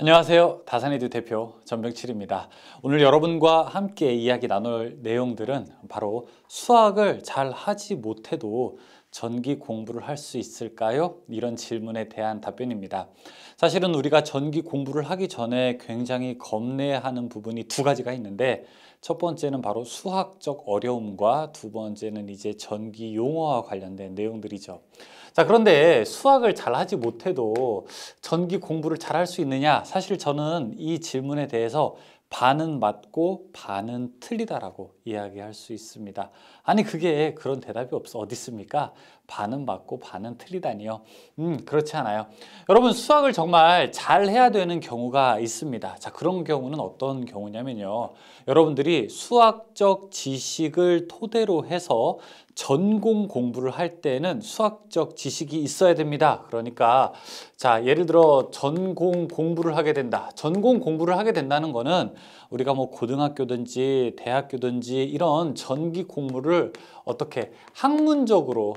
안녕하세요. 다산이드 대표 전병칠입니다. 오늘 여러분과 함께 이야기 나눌 내용들은 바로 수학을 잘 하지 못해도 전기 공부를 할 수 있을까요? 이런 질문에 대한 답변입니다. 사실은 우리가 전기 공부를 하기 전에 굉장히 겁내하는 부분이 두 가지가 있는데 첫 번째는 바로 수학적 어려움과 두 번째는 이제 전기 용어와 관련된 내용들이죠. 자, 그런데 수학을 잘 하지 못해도 전기 공부를 잘할 수 있느냐? 사실 저는 이 질문에 대해서 반은 맞고 반은 틀리다라고 이야기할 수 있습니다. 아니 그게 그런 대답이 없어 어디 있습니까? 반은 맞고 반은 틀리다니요. 음 그렇지 않아요. 여러분 수학을 정말 잘 해야 되는 경우가 있습니다. 자 그런 경우는 어떤 경우냐면요. 여러분들이 수학적 지식을 토대로 해서 전공 공부를 할 때는 수학적 지식이 있어야 됩니다. 그러니까 자 예를 들어 전공 공부를 하게 된다. 전공 공부를 하게 된다는 거는 우리가 뭐 고등학교든지 대학교든지 이런 전기 공물을 어떻게 학문적으로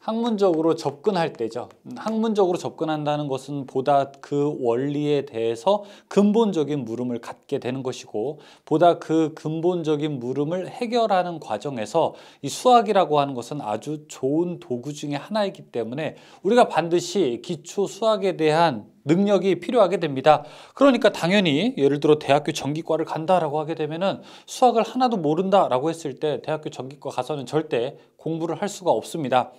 학문적으로 접근할 때죠. 학문적으로 접근한다는 것은 보다 그 원리에 대해서 근본적인 물음을 갖게 되는 것이고 보다 그 근본적인 물음을 해결하는 과정에서 이 수학이라고 하는 것은 아주 좋은 도구 중의 하나이기 때문에 우리가 반드시 기초 수학에 대한 능력이 필요하게 됩니다. 그러니까 당연히 예를 들어 대학교 전기과를 간다라고 하게 되면은 수학을 하나도 모른다라고 했을 때 대학교 전기과 가서는 절대 공부를 할 수가 없습니다.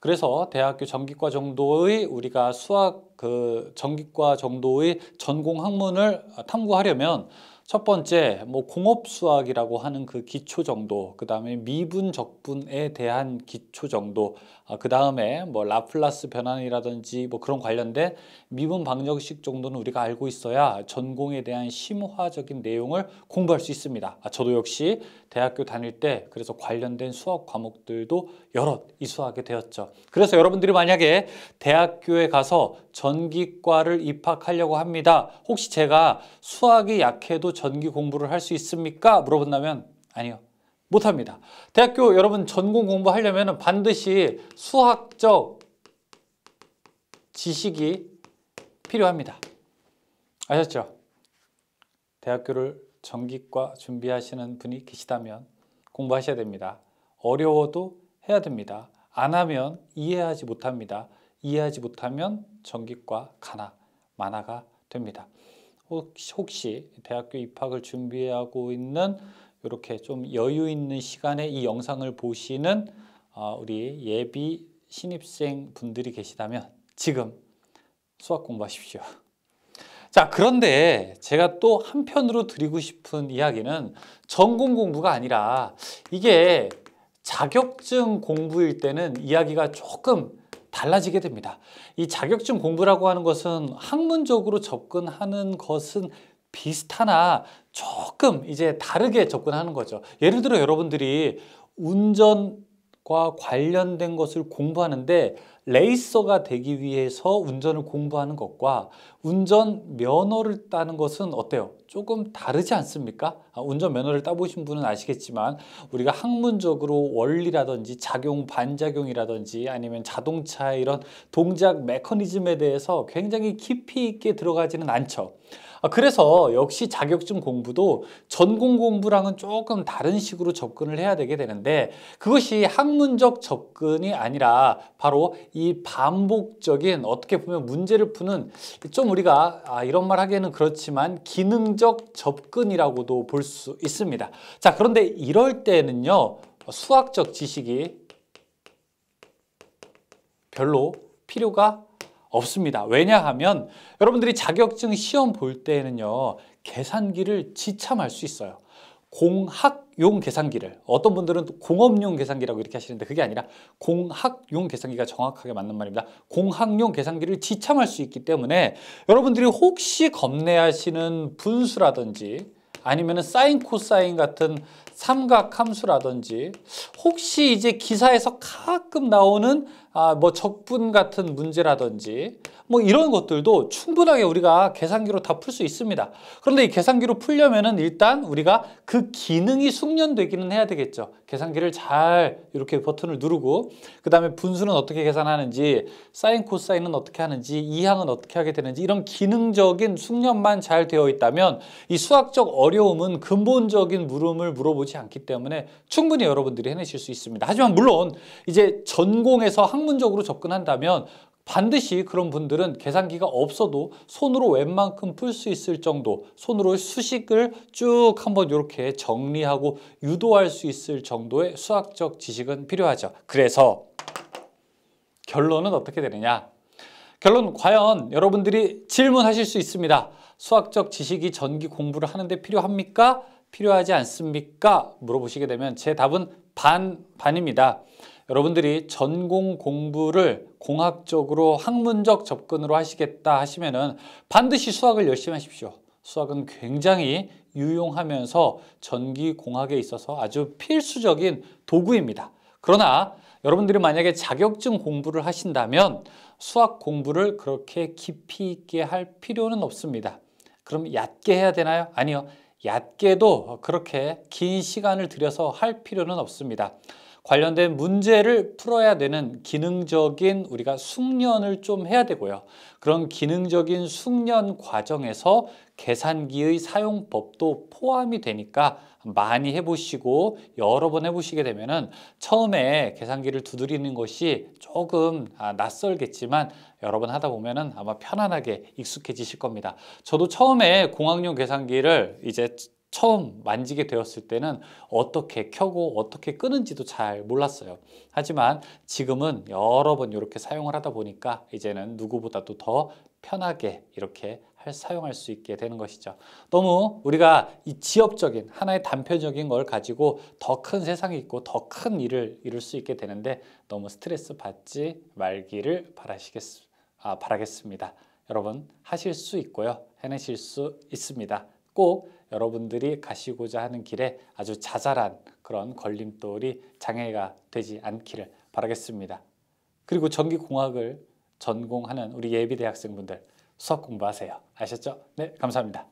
그래서 대학교 전기과 정도의 우리가 수학 그 전기과 정도의 전공 학문을 탐구하려면 첫 번째, 뭐 공업 수학이라고 하는 그 기초 정도, 그 다음에 미분 적분에 대한 기초 정도, 아, 그 다음에 뭐 라플라스 변환이라든지 뭐 그런 관련된 미분 방정식 정도는 우리가 알고 있어야 전공에 대한 심화적인 내용을 공부할 수 있습니다. 아, 저도 역시 대학교 다닐 때 그래서 관련된 수학 과목들도 여러 이수하게 되었죠. 그래서 여러분들이 만약에 대학교에 가서 전기과를 입학하려고 합니다. 혹시 제가 수학이 약해도 전기 공부를 할 수 있습니까? 물어본다면 아니요. 못합니다. 대학교 여러분 전공 공부하려면 반드시 수학적 지식이 필요합니다. 아셨죠? 대학교를 전기과 준비하시는 분이 계시다면 공부하셔야 됩니다. 어려워도 해야 됩니다. 안 하면 이해하지 못합니다. 이해하지 못하면 전기과 가나 마나가 됩니다. 혹시 대학교 입학을 준비하고 있는 이렇게 좀 여유 있는 시간에 이 영상을 보시는 어, 우리 예비 신입생 분들이 계시다면 지금 수학 공부하십시오. 자, 그런데 제가 또 한편으로 드리고 싶은 이야기는 전공 공부가 아니라 이게 자격증 공부일 때는 이야기가 조금 달라지게 됩니다. 이 자격증 공부라고 하는 것은 학문적으로 접근하는 것은 비슷하나 조금 이제 다르게 접근하는 거죠. 예를 들어 여러분들이 운전 과 관련된 것을 공부하는데 레이서가 되기 위해서 운전을 공부하는 것과 운전 면허를 따는 것은 어때요? 조금 다르지 않습니까? 아, 운전 면허를 따보신 분은 아시겠지만 우리가 학문적으로 원리라든지 작용, 반작용이라든지 아니면 자동차 이런 동작 메커니즘에 대해서 굉장히 깊이 있게 들어가지는 않죠. 아, 그래서 역시 자격증 공부도 전공 공부랑은 조금 다른 식으로 접근을 해야 되게 되는데 그것이 학문적 접근이 아니라 바로 이 반복적인 어떻게 보면 문제를 푸는 좀 우리가 아, 이런 말 하기에는 그렇지만 기능적 접근이라고도 볼 수 있습니다. 자 그런데 이럴 때는요 수학적 지식이 별로 필요가 없습니다. 왜냐하면 여러분들이 자격증 시험 볼 때에는요. 계산기를 지참할 수 있어요. 공학용 계산기를 어떤 분들은 공업용 계산기라고 이렇게 하시는데 그게 아니라 공학용 계산기가 정확하게 맞는 말입니다. 공학용 계산기를 지참할 수 있기 때문에 여러분들이 혹시 겁내하시는 분수라든지 아니면 사인 코사인 같은 삼각함수라든지 혹시 이제 기사에서 가끔 나오는 아, 뭐 적분 같은 문제라든지 뭐 이런 것들도 충분하게 우리가 계산기로 다 풀 수 있습니다. 그런데 이 계산기로 풀려면은 일단 우리가 그 기능이 숙련되기는 해야 되겠죠. 계산기를 잘 이렇게 버튼을 누르고 그 다음에 분수는 어떻게 계산하는지 사인 코사인은 어떻게 하는지 이항은 어떻게 하게 되는지 이런 기능적인 숙련만 잘 되어 있다면 이 수학적 어려움은 근본적인 물음을 물어보지 않기 때문에 충분히 여러분들이 해내실 수 있습니다. 하지만 물론 이제 전공에서 학문 학문적으로 접근한다면 반드시 그런 분들은 계산기가 없어도 손으로 웬만큼 풀 수 있을 정도 손으로 수식을 쭉 한번 이렇게 정리하고 유도할 수 있을 정도의 수학적 지식은 필요하죠. 그래서 결론은 어떻게 되느냐? 결론 과연 여러분들이 질문하실 수 있습니다. 수학적 지식이 전기 공부를 하는데 필요합니까? 필요하지 않습니까? 물어보시게 되면 제 답은 반, 반입니다. 여러분들이 전공 공부를 공학적으로 학문적 접근으로 하시겠다 하시면은 반드시 수학을 열심히 하십시오. 수학은 굉장히 유용하면서 전기공학에 있어서 아주 필수적인 도구입니다. 그러나 여러분들이 만약에 자격증 공부를 하신다면 수학 공부를 그렇게 깊이 있게 할 필요는 없습니다. 그럼 얕게 해야 되나요? 아니요. 얕게도 그렇게 긴 시간을 들여서 할 필요는 없습니다. 관련된 문제를 풀어야 되는 기능적인 우리가 숙련을 좀 해야 되고요. 그런 기능적인 숙련 과정에서 계산기의 사용법도 포함이 되니까 많이 해보시고 여러 번 해보시게 되면은 처음에 계산기를 두드리는 것이 조금 아, 낯설겠지만 여러 번 하다 보면은 아마 편안하게 익숙해지실 겁니다. 저도 처음에 공학용 계산기를 이제 처음 만지게 되었을 때는 어떻게 켜고 어떻게 끄는지도 잘 몰랐어요. 하지만 지금은 여러 번 이렇게 사용을 하다 보니까 이제는 누구보다도 더 편하게 이렇게 사용할 수 있게 되는 것이죠. 너무 우리가 이 지엽적인 하나의 단편적인 걸 가지고 더 큰 세상이 있고 더 큰 일을 이룰 수 있게 되는데 너무 스트레스 받지 말기를 바라시겠, 아, 바라겠습니다. 여러분 하실 수 있고요. 해내실 수 있습니다. 꼭 여러분들이 가시고자 하는 길에 아주 자잘한 그런 걸림돌이 장애가 되지 않기를 바라겠습니다. 그리고 전기공학을 전공하는 우리 예비대학생분들 수업 공부하세요. 아셨죠? 네, 감사합니다.